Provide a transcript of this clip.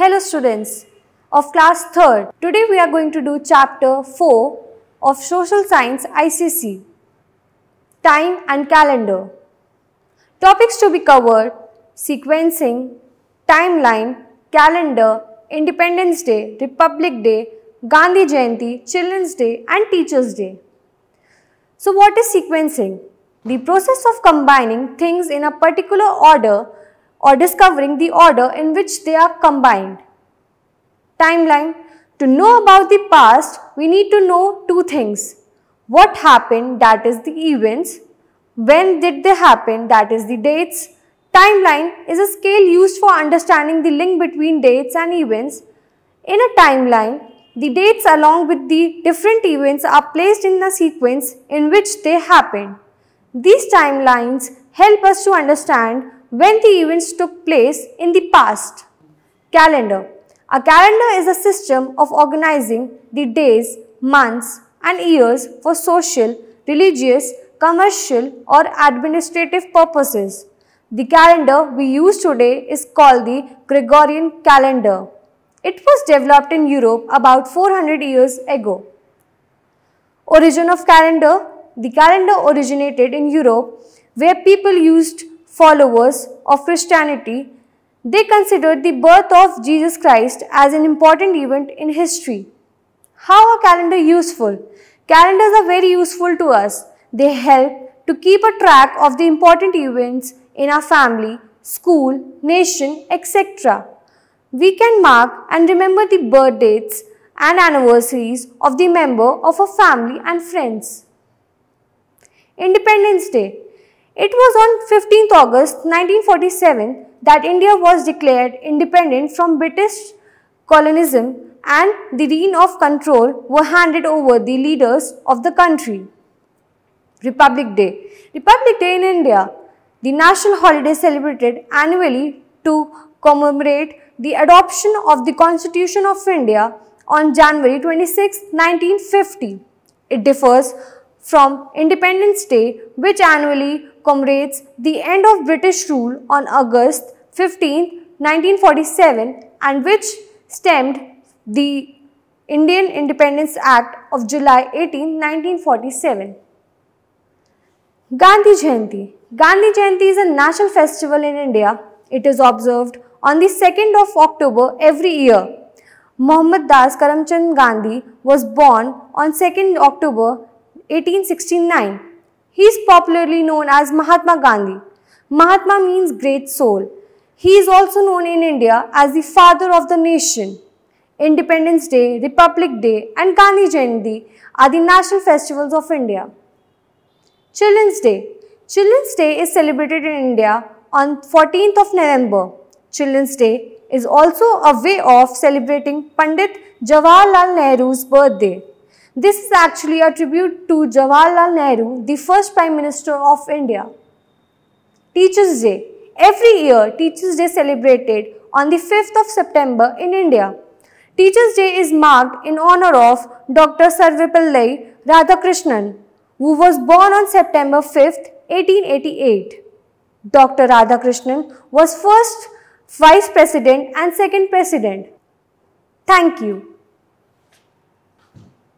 Hello students of class 3rd. Today we are going to do chapter 4 of Social Science ICC, Time and Calendar. Topics to be covered, sequencing, timeline, calendar, Independence Day, Republic Day, Gandhi Jayanti, Children's Day and Teachers Day. So what is sequencing? The process of combining things in a particular order or discovering the order in which they are combined. Timeline To know about the past, we need to know two things. What happened, that is the events. When did they happen, that is the dates. Timeline is a scale used for understanding the link between dates and events. In a timeline, the dates along with the different events are placed in the sequence in which they happened. These timelines help us to understand when the events took place in the past. Calendar A calendar is a system of organizing the days, months and years for social, religious, commercial or administrative purposes. The calendar we use today is called the Gregorian calendar. It was developed in Europe about 400 years ago. Origin of calendar The calendar originated in Europe where people used followers of Christianity, they considered the birth of Jesus Christ as an important event in history. How are calendar useful? Calendars are very useful to us. They help to keep a track of the important events in our family, school, nation, etc. We can mark and remember the birth dates and anniversaries of the member of our family and friends. Independence Day it was on 15th August 1947 that India was declared independent from British colonialism and the reign of control were handed over the leaders of the country. Republic Day Republic Day in India, the national holiday celebrated annually to commemorate the adoption of the Constitution of India on January 26, 1950. It differs from Independence Day, which annually comrades, the end of British rule on August 15, 1947 and which stemmed the Indian Independence Act of July 18, 1947. Gandhi Jayanti Gandhi Jayanti is a national festival in India. It is observed on the 2nd of October every year. Mohammed Das Karamchand Gandhi was born on 2nd October 1869 he is popularly known as Mahatma Gandhi. Mahatma means great soul. He is also known in India as the father of the nation. Independence Day, Republic Day and Gandhi Jayanti are the national festivals of India. Children's Day. Children's Day is celebrated in India on 14th of November. Children's Day is also a way of celebrating Pandit Jawaharlal Nehru's birthday. This is actually a tribute to Jawaharlal Nehru, the first Prime Minister of India. Teachers' Day. Every year, Teachers' Day celebrated on the 5th of September in India. Teachers' Day is marked in honor of Dr. Sarvepalli Radhakrishnan, who was born on September 5th, 1888. Dr. Radhakrishnan was first Vice President and second President. Thank you.